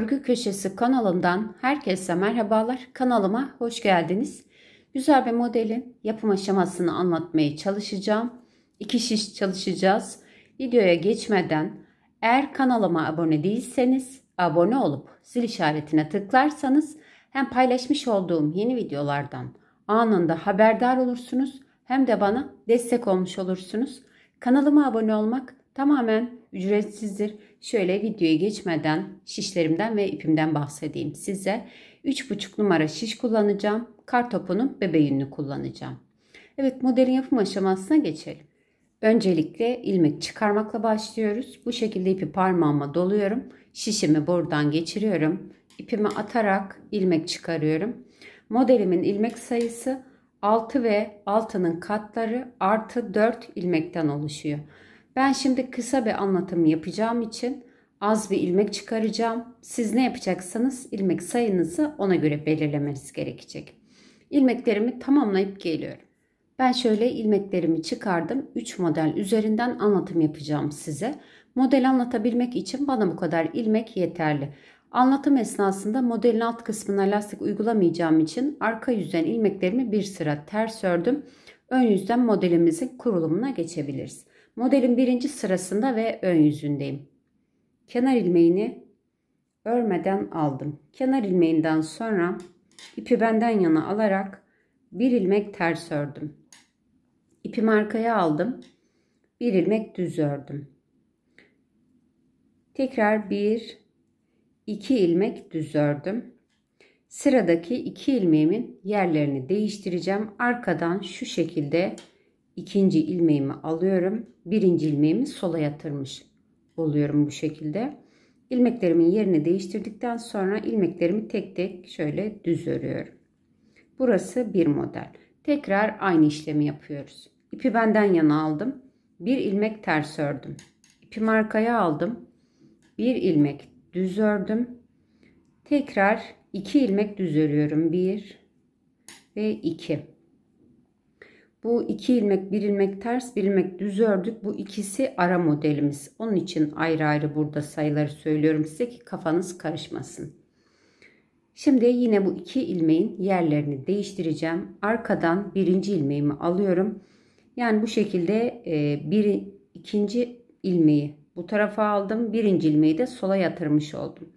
Örgü Köşesi kanalından herkese merhabalar. Kanalıma hoş geldiniz. Güzel bir modelin yapım aşamasını anlatmaya çalışacağım. İki şiş çalışacağız. Videoya geçmeden eğer kanalıma abone değilseniz abone olup zil işaretine tıklarsanız hem paylaşmış olduğum yeni videolardan anında haberdar olursunuz hem de bana destek olmuş olursunuz. Kanalıma abone olmak tamamen ücretsizdir. Şöyle videoya geçmeden şişlerimden ve ipimden bahsedeyim size. 3,5 numara şiş kullanacağım. Kar topunun bebe yününü kullanacağım. Evet modelin yapım aşamasına geçelim. Öncelikle ilmek çıkarmakla başlıyoruz. Bu şekilde ipi parmağıma doluyorum. Şişimi buradan geçiriyorum. İpimi atarak ilmek çıkarıyorum. Modelimin ilmek sayısı 6 ve 6'nın katları artı 4 ilmekten oluşuyor. Ben şimdi kısa bir anlatım yapacağım için az bir ilmek çıkaracağım. Siz ne yapacaksanız ilmek sayınızı ona göre belirlemeniz gerekecek. İlmeklerimi tamamlayıp geliyorum. Ben şöyle ilmeklerimi çıkardım. 3 model üzerinden anlatım yapacağım size. Model anlatabilmek için bana bu kadar ilmek yeterli. Anlatım esnasında modelin alt kısmına lastik uygulamayacağım için arka yüzden ilmeklerimi bir sıra ters ördüm. Ön yüzden modelimizin kurulumuna geçebiliriz. Modelin birinci sırasında ve ön yüzündeyim. Kenar ilmeğini örmeden aldım. Kenar ilmeğinden sonra ipi benden yana alarak bir ilmek ters ördüm. İpi arkaya aldım. Bir ilmek düz ördüm. Tekrar bir, iki ilmek düz ördüm. Sıradaki iki ilmeğimin yerlerini değiştireceğim. Arkadan şu şekilde ikinci ilmeğimi alıyorum. Birinci ilmeğimi sola yatırmış oluyorum bu şekilde. İlmeklerimin yerini değiştirdikten sonra ilmeklerimi tek tek şöyle düz örüyorum. Burası bir model. Tekrar aynı işlemi yapıyoruz. İpi benden yana aldım. Bir ilmek ters ördüm. İpi markaya aldım. Bir ilmek düz ördüm. Tekrar iki ilmek düz örüyorum. Bir ve iki. Bu iki ilmek bir ilmek ters bir ilmek düz ördük. Bu ikisi ara modelimiz. Onun için ayrı ayrı burada sayıları söylüyorum size ki kafanız karışmasın. Şimdi yine bu iki ilmeğin yerlerini değiştireceğim. Arkadan birinci ilmeğimi alıyorum. Yani bu şekilde e, bir ikinci ilmeği bu tarafa aldım. Birinci ilmeği de sola yatırmış oldum.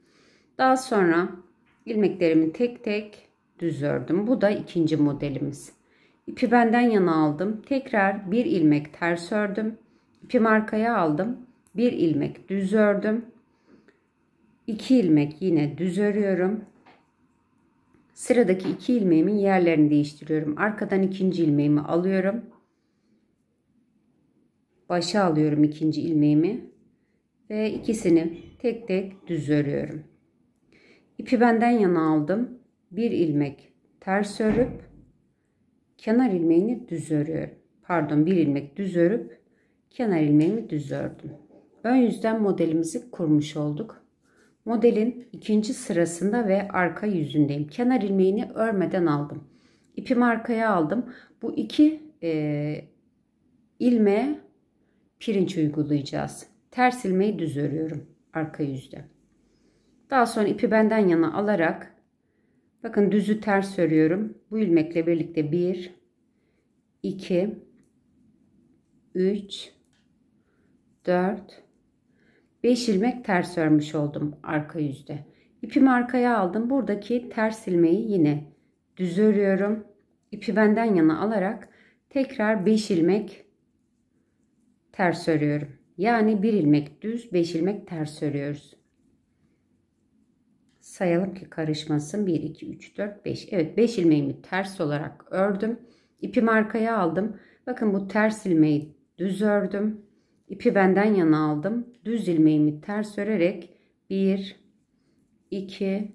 Daha sonra ilmeklerimi tek tek düz ördüm. Bu da ikinci modelimiz. İpi benden yana aldım. Tekrar bir ilmek ters ördüm. İpi arkaya aldım. Bir ilmek düz ördüm. İki ilmek yine düz örüyorum. Sıradaki iki ilmeğimin yerlerini değiştiriyorum. Arkadan ikinci ilmeğimi alıyorum. Başa alıyorum ikinci ilmeğimi ve ikisini tek tek düz örüyorum. İpi benden yana aldım. Bir ilmek ters örüp kenar ilmeğini düz örüyorum. Pardon bir ilmek düz örüp kenar ilmeğimi düz ördüm. Ön yüzden modelimizi kurmuş olduk. Modelin ikinci sırasında ve arka yüzündeyim. Kenar ilmeğini örmeden aldım. İpimi arkaya aldım. Bu iki e, ilmeğe pirinç uygulayacağız. Ters ilmeği düz örüyorum arka yüzde. Daha sonra ipi benden yana alarak Bakın düzü ters örüyorum. Bu ilmekle birlikte 1 2 3 4 5 ilmek ters örmüş oldum arka yüzde. İpimi arkaya aldım. Buradaki ters ilmeği yine düz örüyorum. İpi benden yana alarak tekrar 5 ilmek ters örüyorum. Yani 1 ilmek düz, 5 ilmek ters örüyoruz sayalım ki karışmasın. 1, 2, 3, 4, 5. Evet 5 ilmeğimi ters olarak ördüm. İpi arkaya aldım. Bakın bu ters ilmeği düz ördüm. İpi benden yana aldım. Düz ilmeğimi ters örerek 1, 2,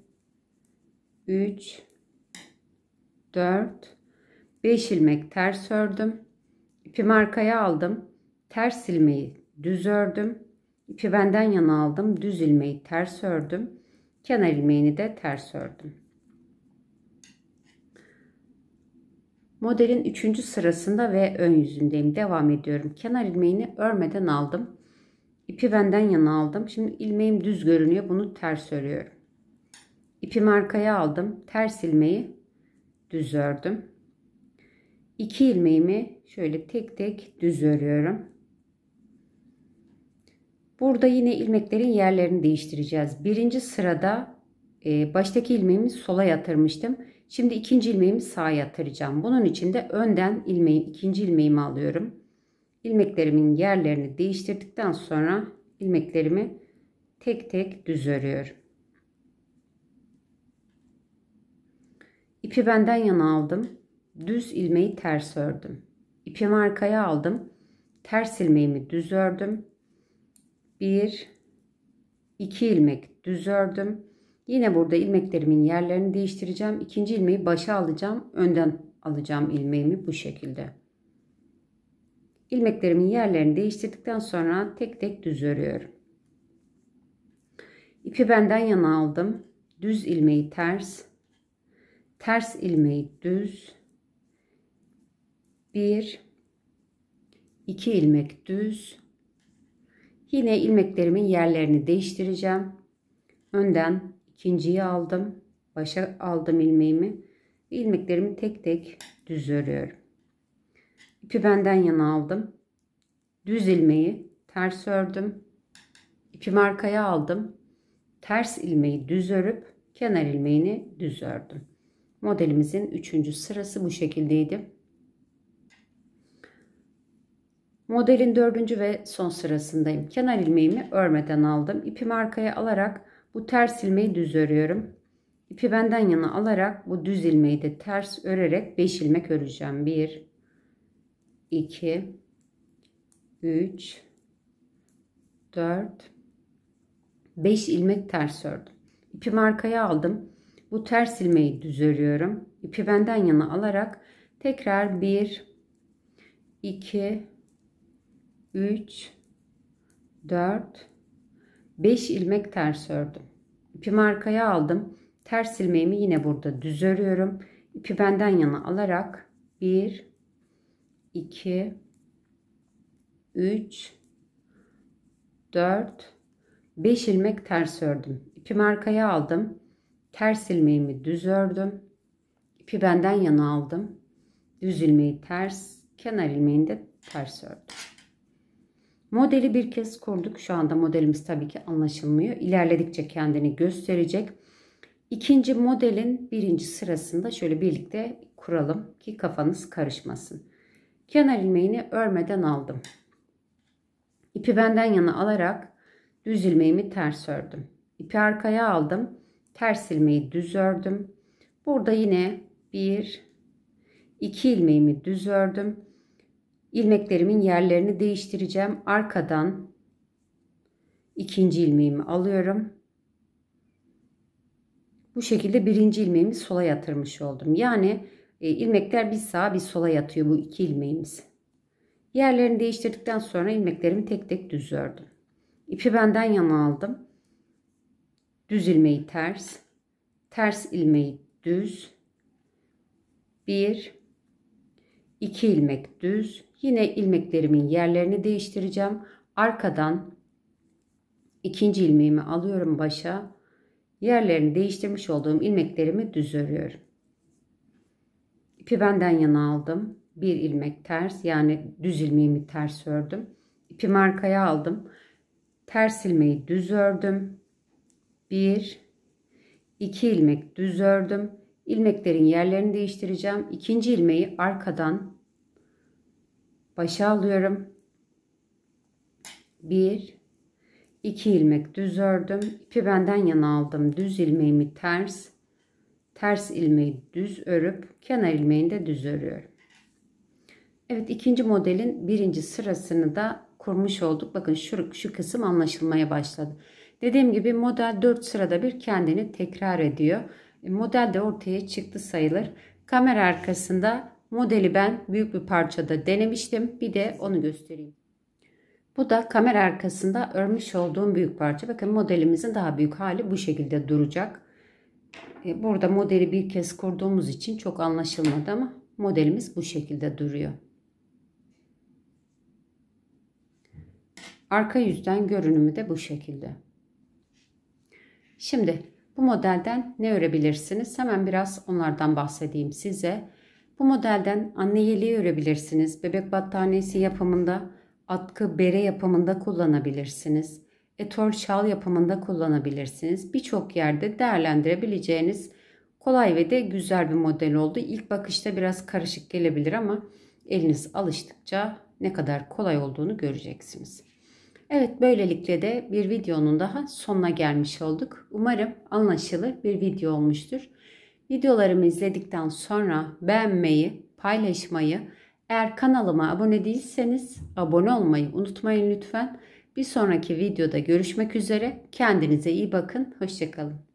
3, 4, 5 ilmek ters ördüm. İpimi arkaya aldım. Ters ilmeği düz ördüm. İpi benden yana aldım. Düz ilmeği ters ördüm kenar ilmeğini de ters ördüm. Modelin 3. sırasında ve ön yüzündeyim. Devam ediyorum. Kenar ilmeğini örmeden aldım. İpi benden yana aldım. Şimdi ilmeğim düz görünüyor. Bunu ters örüyorum. İpi markaya aldım. Ters ilmeği düz ördüm. İki ilmeğimi şöyle tek tek düz örüyorum. Burada yine ilmeklerin yerlerini değiştireceğiz. Birinci sırada e, baştaki ilmeğimi sola yatırmıştım. Şimdi ikinci ilmeğimi sağa yatıracağım. Bunun için de önden ilmeği, ikinci ilmeğimi alıyorum. İlmeklerimin yerlerini değiştirdikten sonra ilmeklerimi tek tek düz örüyorum. İpi benden yana aldım. Düz ilmeği ters ördüm. İpimi arkaya aldım. Ters ilmeğimi düz ördüm. 1 2 ilmek düz ördüm. Yine burada ilmeklerimin yerlerini değiştireceğim. İkinci ilmeği başa alacağım. Önden alacağım ilmeğimi bu şekilde. Ilmeklerimin yerlerini değiştirdikten sonra tek tek düz örüyorum. İpi benden yana aldım. Düz ilmeği ters. Ters ilmeği düz. 1 2 ilmek düz Yine ilmeklerimin yerlerini değiştireceğim. Önden ikinciyi aldım. Başa aldım ilmeğimi. İlmeklerimi tek tek düz örüyorum. İpi benden yana aldım. Düz ilmeği ters ördüm. İpi arkaya aldım. Ters ilmeği düz örüp kenar ilmeğini düz ördüm. Modelimizin üçüncü sırası bu şekildeydi. Modelin dördüncü ve son sırasındayım. Kenar ilmeğimi örmeden aldım. İpimi arkaya alarak bu ters ilmeği düz örüyorum. İpi benden yana alarak bu düz ilmeği de ters örerek 5 ilmek öreceğim. 1 2 3 4 5 ilmek ters ördüm. İpimi arkaya aldım. Bu ters ilmeği düz örüyorum. İpi benden yana alarak tekrar 1 2 3 4 5 ilmek ters ördüm. İpimi arkaya aldım. Ters ilmeğimi yine burada düz örüyorum. İpi benden yana alarak 1 2 3 4 5 ilmek ters ördüm. İpimi arkaya aldım. Ters ilmeğimi düz ördüm. İpi benden yana aldım. Düz ilmeği ters, kenar ilmeğini de ters ördüm. Modeli bir kez kurduk. Şu anda modelimiz tabii ki anlaşılmıyor. İlerledikçe kendini gösterecek. İkinci modelin birinci sırasında şöyle birlikte kuralım ki kafanız karışmasın. Kenar ilmeğini örmeden aldım. İpi benden yana alarak düz ilmeğimi ters ördüm. İpi arkaya aldım. Ters ilmeği düz ördüm. Burada yine bir, iki ilmeğimi düz ördüm ilmeklerimin yerlerini değiştireceğim. Arkadan ikinci ilmeğimi alıyorum. Bu şekilde birinci ilmeğimi sola yatırmış oldum. Yani e, ilmekler bir sağa bir sola yatıyor bu iki ilmeğimiz. Yerlerini değiştirdikten sonra ilmeklerimi tek tek düz ördüm. İpi benden yana aldım. Düz ilmeği ters, ters ilmeği düz. 1 2 ilmek düz Yine ilmeklerimin yerlerini değiştireceğim. Arkadan ikinci ilmeğimi alıyorum başa. Yerlerini değiştirmiş olduğum ilmeklerimi düz örüyorum. İpi benden yana aldım. Bir ilmek ters yani düz ilmeğimi ters ördüm. İpi markaya aldım. Ters ilmeği düz ördüm. Bir, iki ilmek düz ördüm. İlmeklerin yerlerini değiştireceğim. İkinci ilmeği arkadan başa alıyorum. 1 2 ilmek düz ördüm. İpi benden yana aldım. Düz ilmeğimi ters, ters ilmeği düz örüp kenar ilmeğini de düz örüyorum. Evet ikinci modelin birinci sırasını da kurmuş olduk. Bakın şu, şu kısım anlaşılmaya başladı. Dediğim gibi model 4 sırada bir kendini tekrar ediyor. E, model de ortaya çıktı sayılır. Kamera arkasında Modeli ben büyük bir parçada denemiştim. Bir de onu göstereyim. Bu da kamera arkasında örmüş olduğum büyük parça. Bakın modelimizin daha büyük hali bu şekilde duracak. E, burada modeli bir kez kurduğumuz için çok anlaşılmadı ama modelimiz bu şekilde duruyor. Arka yüzden görünümü de bu şekilde. Şimdi bu modelden ne örebilirsiniz? Hemen biraz onlardan bahsedeyim size. Bu modelden anne yeleği örebilirsiniz. Bebek battaniyesi yapımında, atkı bere yapımında kullanabilirsiniz. Etol şal yapımında kullanabilirsiniz. Birçok yerde değerlendirebileceğiniz kolay ve de güzel bir model oldu. İlk bakışta biraz karışık gelebilir ama eliniz alıştıkça ne kadar kolay olduğunu göreceksiniz. Evet böylelikle de bir videonun daha sonuna gelmiş olduk. Umarım anlaşılır bir video olmuştur. Videolarımı izledikten sonra beğenmeyi, paylaşmayı, eğer kanalıma abone değilseniz abone olmayı unutmayın lütfen. Bir sonraki videoda görüşmek üzere. Kendinize iyi bakın. Hoşçakalın.